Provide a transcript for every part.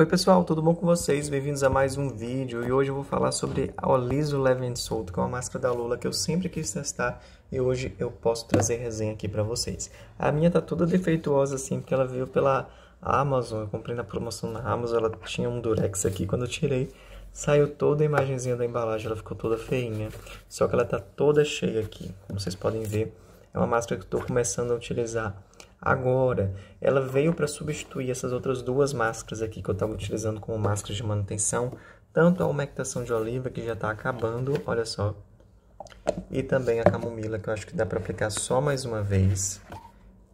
Oi pessoal, tudo bom com vocês? Bem-vindos a mais um vídeo e hoje eu vou falar sobre a Oliso Levend Solto, que é uma máscara da Lula que eu sempre quis testar e hoje eu posso trazer resenha aqui para vocês. A minha tá toda defeituosa assim, porque ela veio pela Amazon, eu comprei na promoção na Amazon, ela tinha um durex aqui, quando eu tirei saiu toda a imagenzinha da embalagem, ela ficou toda feinha, só que ela tá toda cheia aqui, como vocês podem ver. É uma máscara que eu tô começando a utilizar Agora, ela veio para substituir essas outras duas máscaras aqui que eu estava utilizando como máscaras de manutenção, tanto a humectação de oliva, que já está acabando, olha só, e também a camomila, que eu acho que dá para aplicar só mais uma vez,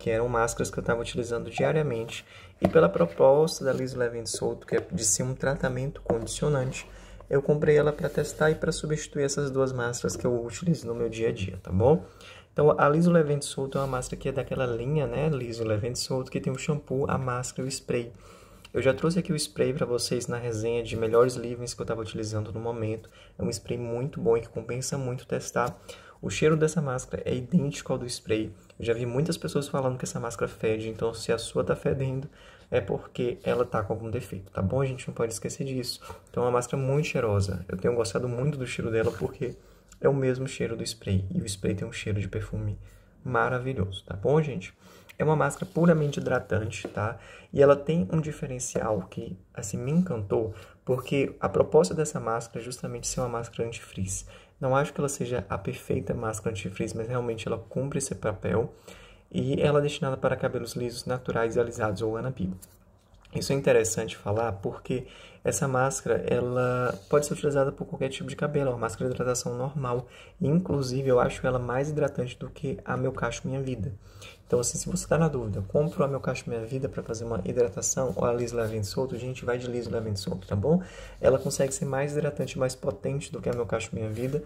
que eram máscaras que eu estava utilizando diariamente, e pela proposta da Liz Levin Souto, que é de ser um tratamento condicionante, eu comprei ela para testar e para substituir essas duas máscaras que eu utilizo no meu dia a dia, tá bom? Então, a Liso Levante Solto é uma máscara que é daquela linha, né? Liso Levante Solto, que tem o shampoo, a máscara e o spray. Eu já trouxe aqui o spray para vocês na resenha de melhores livres que eu estava utilizando no momento. É um spray muito bom e que compensa muito testar o cheiro dessa máscara é idêntico ao do spray. Eu já vi muitas pessoas falando que essa máscara fede, então se a sua tá fedendo, é porque ela tá com algum defeito, tá bom? A gente não pode esquecer disso. Então é uma máscara muito cheirosa. Eu tenho gostado muito do cheiro dela porque é o mesmo cheiro do spray. E o spray tem um cheiro de perfume maravilhoso, tá bom, gente? É uma máscara puramente hidratante, tá? E ela tem um diferencial que, assim, me encantou, porque a proposta dessa máscara é justamente ser uma máscara antifrizz. Não acho que ela seja a perfeita máscara antifrizz, mas realmente ela cumpre esse papel e ela é destinada para cabelos lisos, naturais, alisados ou anabios. Isso é interessante falar porque essa máscara ela pode ser utilizada por qualquer tipo de cabelo, é uma máscara de hidratação normal. Inclusive, eu acho ela mais hidratante do que a Meu Cacho Minha Vida. Então, assim, se você está na dúvida, compro a Meu Cacho Minha Vida para fazer uma hidratação ou a Liso Levante Solto, gente, vai de Liso Levante Solto, tá bom? Ela consegue ser mais hidratante, mais potente do que a Meu Cacho Minha Vida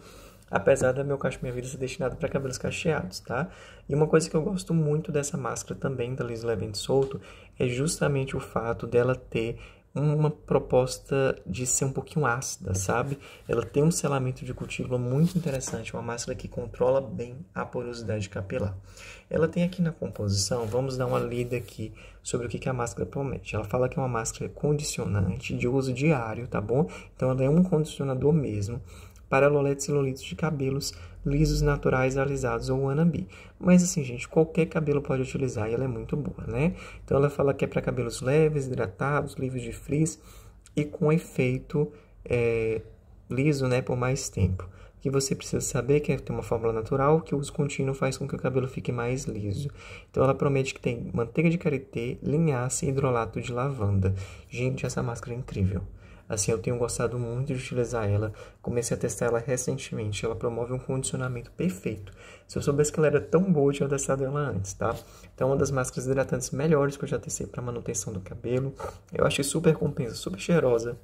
apesar do meu minha vida ser destinado para cabelos cacheados, tá? E uma coisa que eu gosto muito dessa máscara também da Liz Levent Solto é justamente o fato dela ter uma proposta de ser um pouquinho ácida, sabe? Ela tem um selamento de cutícula muito interessante, uma máscara que controla bem a porosidade capilar. Ela tem aqui na composição, vamos dar uma lida aqui sobre o que, que a máscara promete. Ela fala que é uma máscara condicionante de uso diário, tá bom? Então ela é um condicionador mesmo para loletes e lolitos de cabelos lisos naturais alisados ou wannabe. Mas assim, gente, qualquer cabelo pode utilizar e ela é muito boa, né? Então ela fala que é para cabelos leves, hidratados, livres de frizz e com efeito é, liso, né, por mais tempo. Que você precisa saber é que é ter uma fórmula natural, que o uso contínuo faz com que o cabelo fique mais liso. Então ela promete que tem manteiga de karité, linhaça e hidrolato de lavanda. Gente, essa máscara é incrível. Assim, eu tenho gostado muito de utilizar ela. Comecei a testar ela recentemente. Ela promove um condicionamento perfeito. Se eu soubesse que ela era tão boa, eu tinha testado ela antes, tá? Então, é uma das máscaras hidratantes melhores que eu já testei para manutenção do cabelo. Eu achei super compensa, super cheirosa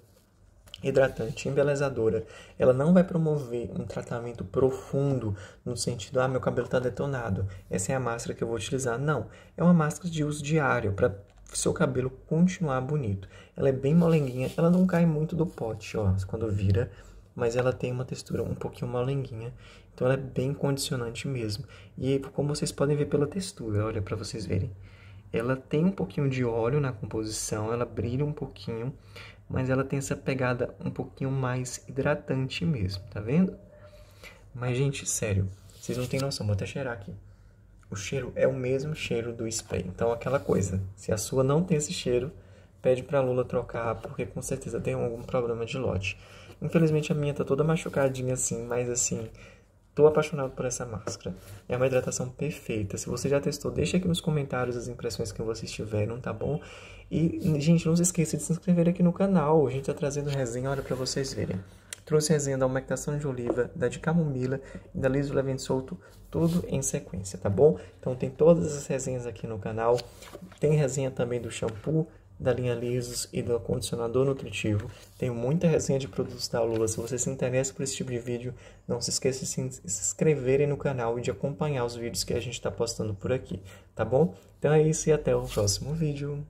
hidratante, embelezadora, ela não vai promover um tratamento profundo no sentido, ah, meu cabelo está detonado, essa é a máscara que eu vou utilizar. Não, é uma máscara de uso diário para seu cabelo continuar bonito. Ela é bem molenguinha, ela não cai muito do pote, ó, quando vira, mas ela tem uma textura um pouquinho molenguinha, então ela é bem condicionante mesmo. E como vocês podem ver pela textura, olha para vocês verem. Ela tem um pouquinho de óleo na composição, ela brilha um pouquinho, mas ela tem essa pegada um pouquinho mais hidratante mesmo, tá vendo? Mas gente, sério, vocês não têm noção, vou até cheirar aqui. O cheiro é o mesmo cheiro do spray. Então, aquela coisa, se a sua não tem esse cheiro, pede para a Lula trocar, porque com certeza tem algum problema de lote. Infelizmente, a minha tá toda machucadinha assim, mas assim, Tô apaixonado por essa máscara. É uma hidratação perfeita. Se você já testou, deixa aqui nos comentários as impressões que vocês tiveram, tá bom? E, gente, não se esqueça de se inscrever aqui no canal. A gente tá trazendo resenha, olha para vocês verem trouxe resenha da humectação de oliva, da de camomila e da liso levante solto, tudo em sequência, tá bom? Então tem todas as resenhas aqui no canal, tem resenha também do shampoo, da linha Lisos e do condicionador nutritivo. Tenho muita resenha de produtos da Lula. Se você se interessa por esse tipo de vídeo, não se esqueça de se inscreverem no canal e de acompanhar os vídeos que a gente está postando por aqui, tá bom? Então é isso e até o próximo vídeo.